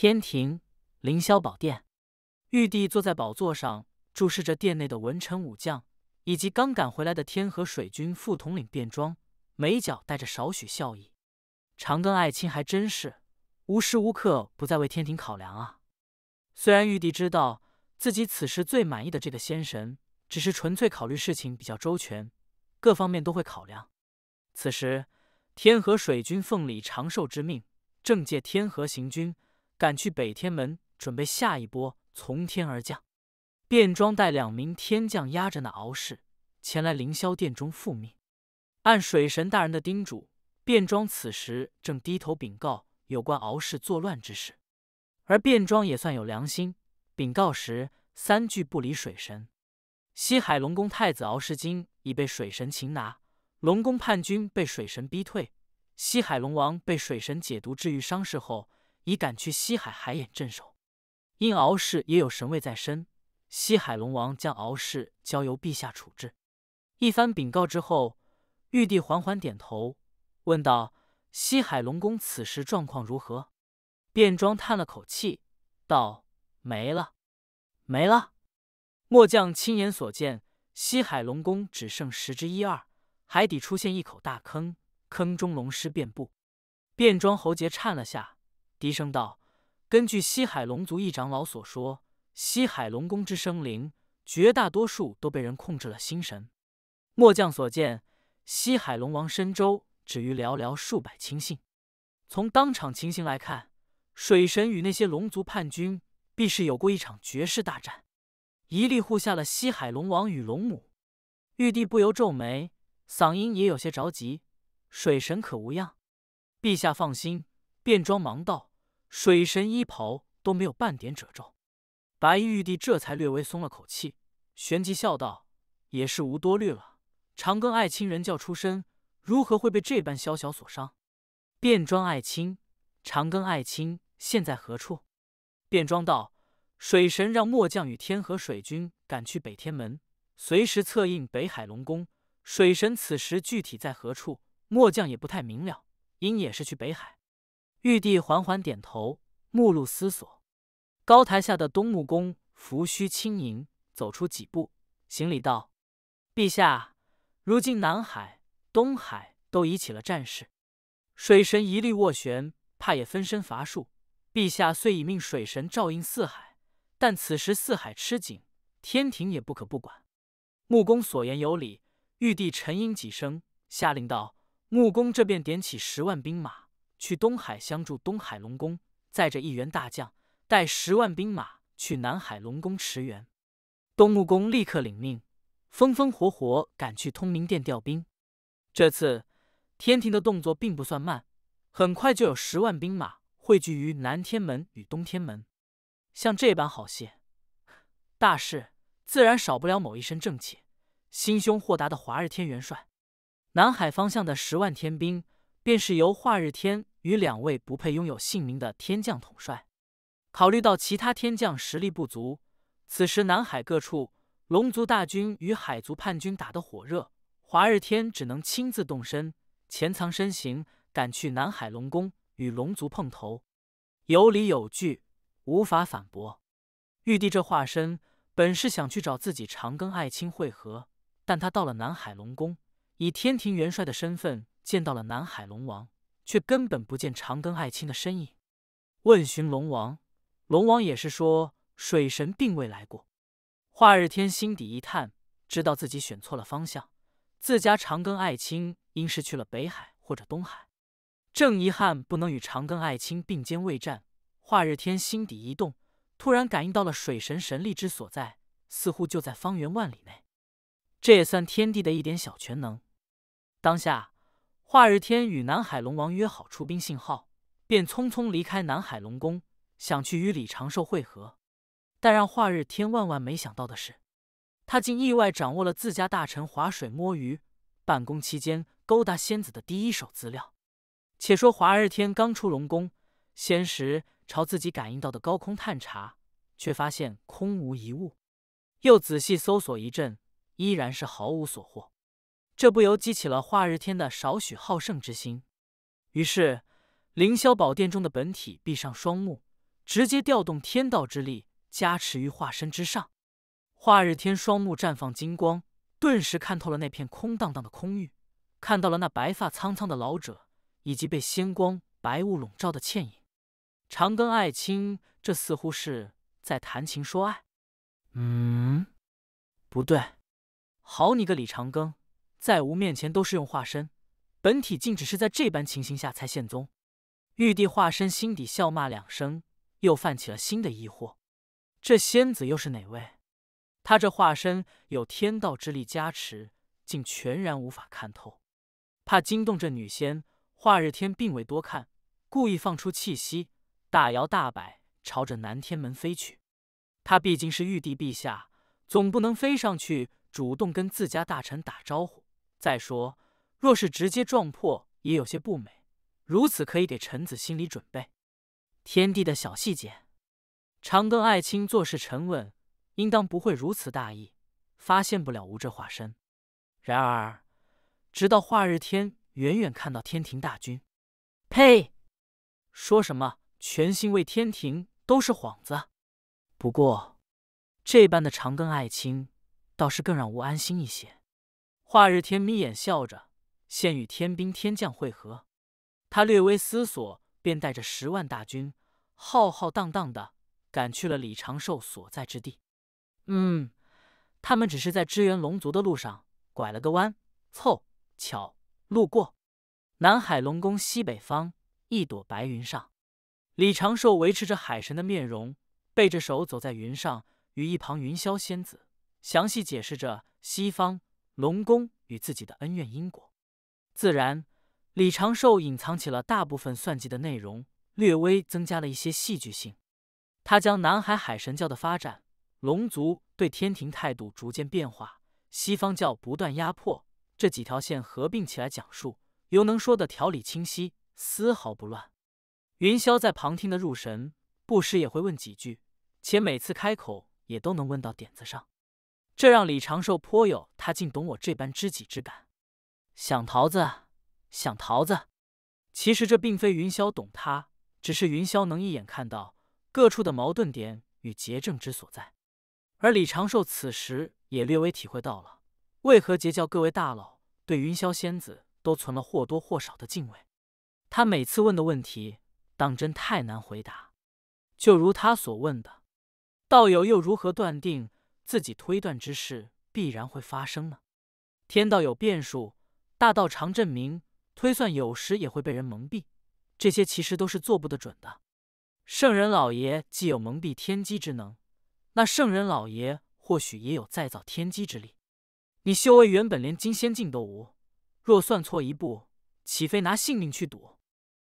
天庭凌霄宝殿，玉帝坐在宝座上，注视着殿内的文臣武将，以及刚赶回来的天河水军副统领便装，眉角带着少许笑意。长庚爱卿还真是无时无刻不在为天庭考量啊！虽然玉帝知道自己此时最满意的这个仙神，只是纯粹考虑事情比较周全，各方面都会考量。此时，天河水军奉李长寿之命，正借天河行军。赶去北天门，准备下一波从天而降。卞庄带两名天将压着那敖氏前来凌霄殿中复命。按水神大人的叮嘱，卞庄此时正低头禀告有关敖氏作乱之事。而卞庄也算有良心，禀告时三句不离水神。西海龙宫太子敖世金已被水神擒拿，龙宫叛军被水神逼退，西海龙王被水神解毒治愈伤势后。已赶去西海海眼镇守，因敖氏也有神位在身，西海龙王将敖氏交由陛下处置。一番禀告之后，玉帝缓缓点头，问道：“西海龙宫此时状况如何？”便装叹了口气，道：“没了，没了。末将亲眼所见，西海龙宫只剩十之一二，海底出现一口大坑，坑中龙尸遍布。”便装喉结颤了下。低声道：“根据西海龙族一长老所说，西海龙宫之生灵，绝大多数都被人控制了心神。末将所见，西海龙王身周只余寥寥数百亲信。从当场情形来看，水神与那些龙族叛军必是有过一场绝世大战，一力护下了西海龙王与龙母。”玉帝不由皱眉，嗓音也有些着急：“水神可无恙？”陛下放心，便装忙道。水神衣袍都没有半点褶皱，白衣玉帝这才略微松了口气，旋即笑道：“也是无多虑了，长庚爱卿人教出身，如何会被这般宵小所伤？”变装爱卿，长庚爱卿现在何处？变装道：“水神让末将与天河水军赶去北天门，随时策应北海龙宫。水神此时具体在何处，末将也不太明了，因也是去北海。”玉帝缓缓点头，目露思索。高台下的东木公拂须轻盈，走出几步，行礼道：“陛下，如今南海、东海都已起了战事，水神一力斡旋，怕也分身乏术。陛下虽已命水神照应四海，但此时四海吃紧，天庭也不可不管。”木公所言有理。玉帝沉吟几声，下令道：“木公，这便点起十万兵马。”去东海相助东海龙宫，载着一员大将，带十万兵马去南海龙宫驰援。东穆公立刻领命，风风火火赶去通明殿调兵。这次天庭的动作并不算慢，很快就有十万兵马汇聚于南天门与东天门。像这般好戏，大事自然少不了某一身正气、心胸豁达的华日天元帅。南海方向的十万天兵，便是由华日天。与两位不配拥有姓名的天将统帅，考虑到其他天将实力不足，此时南海各处龙族大军与海族叛军打得火热，华日天只能亲自动身，潜藏身形，赶去南海龙宫与龙族碰头。有理有据，无法反驳。玉帝这化身本是想去找自己长庚爱卿会合，但他到了南海龙宫，以天庭元帅的身份见到了南海龙王。却根本不见长庚爱卿的身影。问询龙王，龙王也是说水神并未来过。华日天心底一叹，知道自己选错了方向，自家长庚爱卿应是去了北海或者东海。正遗憾不能与长庚爱卿并肩未战，华日天心底一动，突然感应到了水神神力之所在，似乎就在方圆万里内。这也算天地的一点小全能。当下。华日天与南海龙王约好出兵信号，便匆匆离开南海龙宫，想去与李长寿会合。但让华日天万万没想到的是，他竟意外掌握了自家大臣划水摸鱼、办公期间勾搭仙子的第一手资料。且说华日天刚出龙宫，仙石朝自己感应到的高空探查，却发现空无一物；又仔细搜索一阵，依然是毫无所获。这不由激起了化日天的少许好胜之心，于是凌霄宝殿中的本体闭上双目，直接调动天道之力加持于化身之上。化日天双目绽放金光，顿时看透了那片空荡荡的空域，看到了那白发苍苍的老者以及被仙光白雾笼罩的倩影。长庚爱卿，这似乎是在谈情说爱？嗯，不对，好你个李长庚！在吾面前都是用化身，本体竟只是在这般情形下才现宗。玉帝化身心底笑骂两声，又泛起了新的疑惑：这仙子又是哪位？他这化身有天道之力加持，竟全然无法看透。怕惊动这女仙，化日天并未多看，故意放出气息，大摇大摆朝着南天门飞去。他毕竟是玉帝陛下，总不能飞上去主动跟自家大臣打招呼。再说，若是直接撞破，也有些不美。如此可以给臣子心理准备。天地的小细节，长庚爱卿做事沉稳，应当不会如此大意，发现不了无这化身。然而，直到化日天远远看到天庭大军，呸！说什么全心为天庭都是幌子。不过，这般的长庚爱卿，倒是更让吾安心一些。化日天眯眼笑着，先与天兵天将会合。他略微思索，便带着十万大军，浩浩荡荡的赶去了李长寿所在之地。嗯，他们只是在支援龙族的路上拐了个弯，凑巧路过南海龙宫西北方一朵白云上。李长寿维持着海神的面容，背着手走在云上，与一旁云霄仙子详细解释着西方。龙宫与自己的恩怨因果，自然，李长寿隐藏起了大部分算计的内容，略微增加了一些戏剧性。他将南海海神教的发展、龙族对天庭态度逐渐变化、西方教不断压迫这几条线合并起来讲述，由能说的条理清晰，丝毫不乱。云霄在旁听得入神，不时也会问几句，且每次开口也都能问到点子上。这让李长寿颇有他竟懂我这般知己之感。想桃子，想桃子。其实这并非云霄懂他，只是云霄能一眼看到各处的矛盾点与结症之所在。而李长寿此时也略微体会到了，为何结教各位大佬对云霄仙子都存了或多或少的敬畏。他每次问的问题，当真太难回答。就如他所问的，道友又如何断定？自己推断之事必然会发生呢？天道有变数，大道常证明，推算有时也会被人蒙蔽，这些其实都是做不得准的。圣人老爷既有蒙蔽天机之能，那圣人老爷或许也有再造天机之力。你修为原本连金仙境都无，若算错一步，岂非拿性命去赌？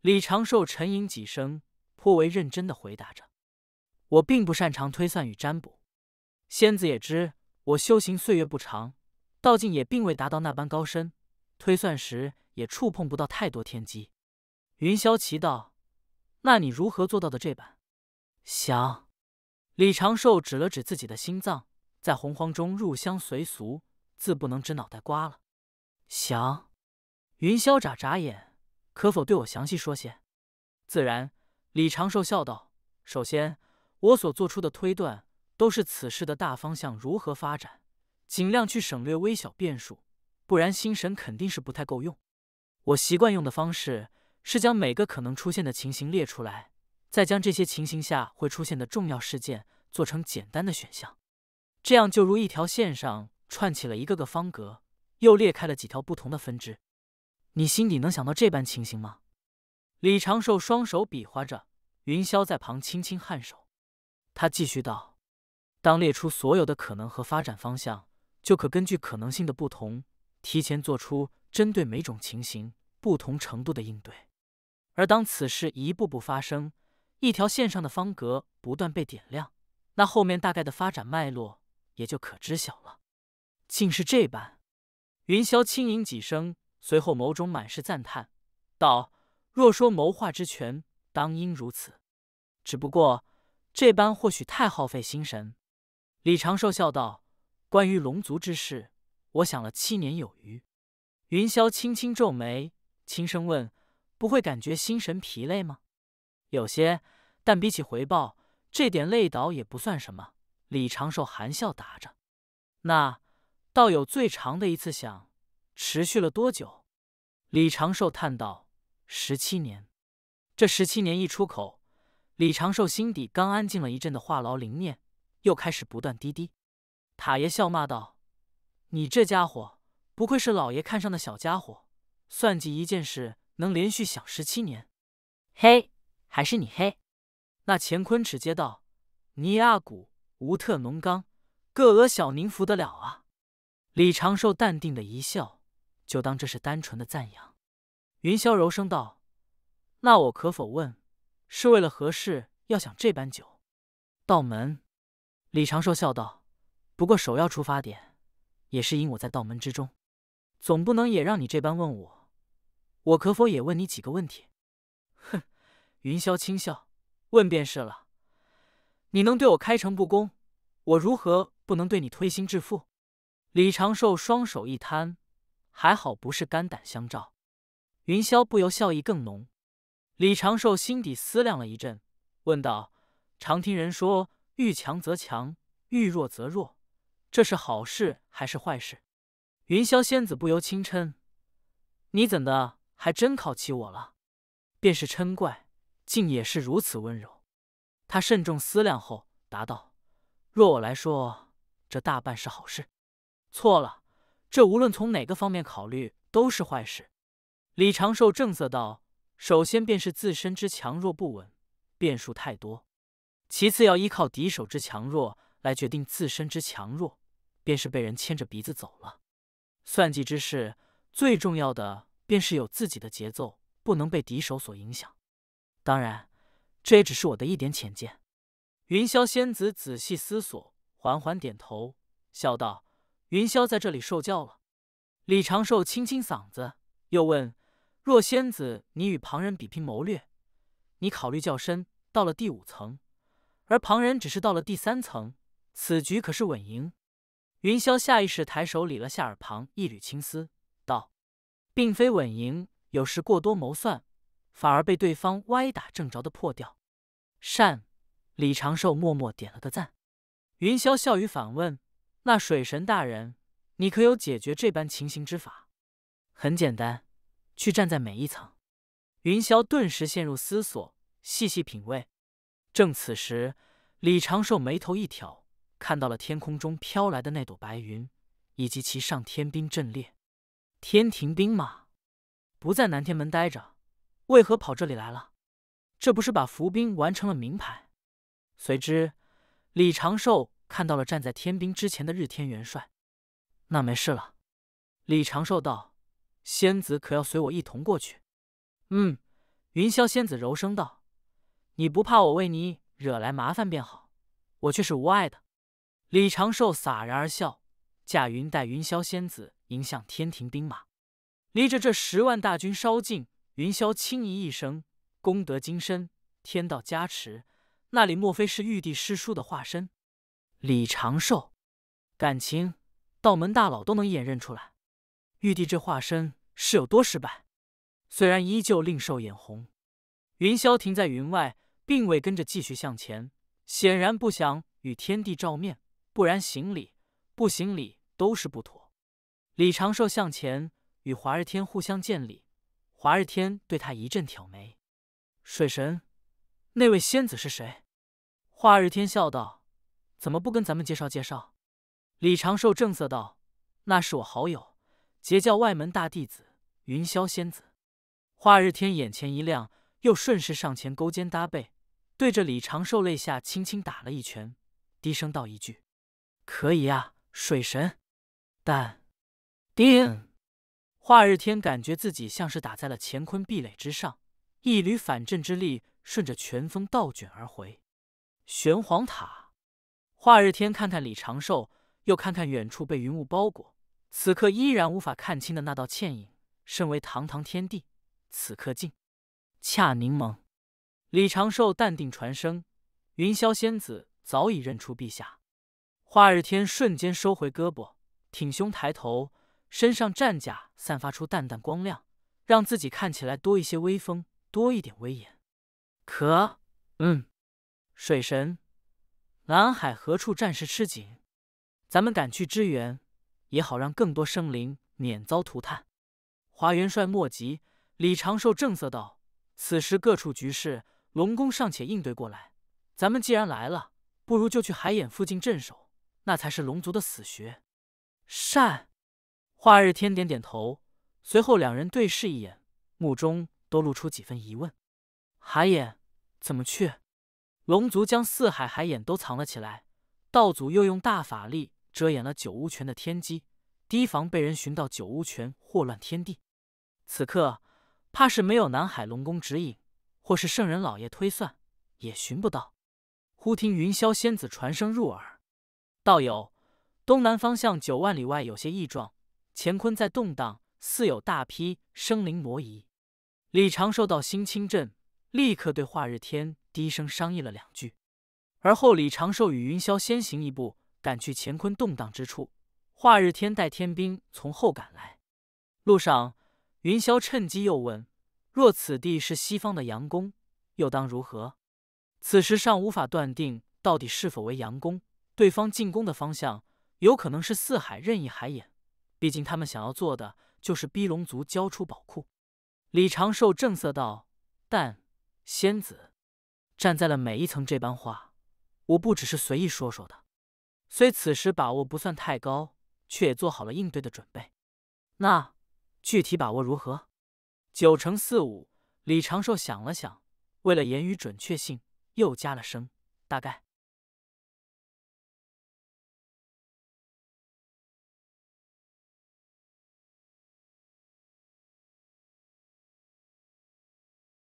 李长寿沉吟几声，颇为认真的回答着：“我并不擅长推算与占卜。”仙子也知我修行岁月不长，道境也并未达到那般高深，推算时也触碰不到太多天机。云霄奇道：“那你如何做到的这般？”想。李长寿指了指自己的心脏，在洪荒中入乡随俗，自不能指脑袋瓜了。想。云霄眨眨眼：“可否对我详细说些？”自然。李长寿笑道：“首先，我所做出的推断。”都是此事的大方向如何发展，尽量去省略微小变数，不然心神肯定是不太够用。我习惯用的方式是将每个可能出现的情形列出来，再将这些情形下会出现的重要事件做成简单的选项，这样就如一条线上串起了一个个方格，又裂开了几条不同的分支。你心底能想到这般情形吗？李长寿双手比划着，云霄在旁轻轻颔首。他继续道。当列出所有的可能和发展方向，就可根据可能性的不同，提前做出针对每种情形不同程度的应对。而当此事一步步发生，一条线上的方格不断被点亮，那后面大概的发展脉络也就可知晓了。竟是这般，云霄轻吟几声，随后眸中满是赞叹，道：“若说谋划之权，当应如此。只不过这般或许太耗费心神。”李长寿笑道：“关于龙族之事，我想了七年有余。”云霄轻轻皱眉，轻声问：“不会感觉心神疲累吗？”“有些，但比起回报，这点累倒也不算什么。”李长寿含笑答着。“那道友最长的一次想，持续了多久？”李长寿叹道：“十七年。”这十七年一出口，李长寿心底刚安静了一阵的话痨灵念。又开始不断滴滴，塔爷笑骂道：“你这家伙，不愧是老爷看上的小家伙，算计一件事能连续想十七年，嘿，还是你嘿。那乾坤尺接道：“尼阿古无特农刚，个额小宁服得了啊。”李长寿淡定的一笑，就当这是单纯的赞扬。云霄柔声道：“那我可否问，是为了何事要想这般久？”道门。李长寿笑道：“不过，首要出发点也是因我在道门之中，总不能也让你这般问我。我可否也问你几个问题？”哼，云霄轻笑：“问便是了。你能对我开诚布公，我如何不能对你推心置腹？”李长寿双手一摊：“还好不是肝胆相照。”云霄不由笑意更浓。李长寿心底思量了一阵，问道：“常听人说。”遇强则强，遇弱则弱，这是好事还是坏事？云霄仙子不由轻嗔：“你怎的还真考起我了？”便是嗔怪，竟也是如此温柔。他慎重思量后答道：“若我来说，这大半是好事。”错了，这无论从哪个方面考虑都是坏事。李长寿正色道：“首先便是自身之强弱不稳，变数太多。”其次要依靠敌手之强弱来决定自身之强弱，便是被人牵着鼻子走了。算计之事，最重要的便是有自己的节奏，不能被敌手所影响。当然，这也只是我的一点浅见。云霄仙子仔细思索，缓缓点头，笑道：“云霄在这里受教了。”李长寿清清嗓子，又问：“若仙子你与旁人比拼谋略，你考虑较深，到了第五层？”而旁人只是到了第三层，此局可是稳赢。云霄下意识抬手理了下耳旁一缕青丝，道：“并非稳赢，有时过多谋算，反而被对方歪打正着的破掉。”善。李长寿默默点了个赞。云霄笑语反问：“那水神大人，你可有解决这般情形之法？”很简单，去站在每一层。云霄顿时陷入思索，细细品味。正此时，李长寿眉头一挑，看到了天空中飘来的那朵白云，以及其上天兵阵列。天庭兵马不在南天门待着，为何跑这里来了？这不是把伏兵完成了名牌？随之，李长寿看到了站在天兵之前的日天元帅。那没事了，李长寿道。仙子可要随我一同过去？嗯，云霄仙子柔声道。你不怕我为你惹来麻烦便好，我却是无碍的。李长寿洒然而笑，驾云带云霄仙子迎向天庭兵马。离着这十万大军稍近，云霄轻咦一声：“功德精深，天道加持。”那里莫非是玉帝师叔的化身？李长寿，感情道门大佬都能一眼认出来。玉帝这化身是有多失败？虽然依旧令寿眼红，云霄停在云外。并未跟着继续向前，显然不想与天地照面，不然行礼不行礼都是不妥。李长寿向前与华日天互相见礼，华日天对他一阵挑眉：“水神，那位仙子是谁？”华日天笑道：“怎么不跟咱们介绍介绍？”李长寿正色道：“那是我好友，截教外门大弟子云霄仙子。”华日天眼前一亮，又顺势上前勾肩搭背。对着李长寿肋下轻轻打了一拳，低声道一句：“可以啊，水神。”但，叮！华日天感觉自己像是打在了乾坤壁垒之上，一缕反震之力顺着拳风倒卷而回。玄黄塔，华日天看看李长寿，又看看远处被云雾包裹、此刻依然无法看清的那道倩影。身为堂堂天帝，此刻竟恰柠檬。李长寿淡定传声：“云霄仙子早已认出陛下。”华日天瞬间收回胳膊，挺胸抬头，身上战甲散发出淡淡光亮，让自己看起来多一些威风，多一点威严。可，嗯，水神，南海何处战事吃紧？咱们赶去支援，也好让更多生灵免遭涂炭。华元帅莫急，李长寿正色道：“此时各处局势。”龙宫尚且应对过来，咱们既然来了，不如就去海眼附近镇守，那才是龙族的死穴。善，华日天点点头，随后两人对视一眼，目中都露出几分疑问。海眼怎么去？龙族将四海海眼都藏了起来，道祖又用大法力遮掩了九乌泉的天机，提防被人寻到九乌泉祸乱天地。此刻，怕是没有南海龙宫指引。或是圣人老爷推算也寻不到。忽听云霄仙子传声入耳：“道友，东南方向九万里外有些异状，乾坤在动荡，似有大批生灵挪移。”李长寿到新清镇，立刻对化日天低声商议了两句。而后，李长寿与云霄先行一步，赶去乾坤动荡之处。化日天带天兵从后赶来。路上，云霄趁机又问。若此地是西方的阳宫，又当如何？此时尚无法断定到底是否为阳宫。对方进攻的方向有可能是四海任意海眼，毕竟他们想要做的就是逼龙族交出宝库。李长寿正色道：“但仙子站在了每一层，这般话，我不只是随意说说的。虽此时把握不算太高，却也做好了应对的准备。那具体把握如何？”九乘四五，李长寿想了想，为了言语准确性，又加了声大概。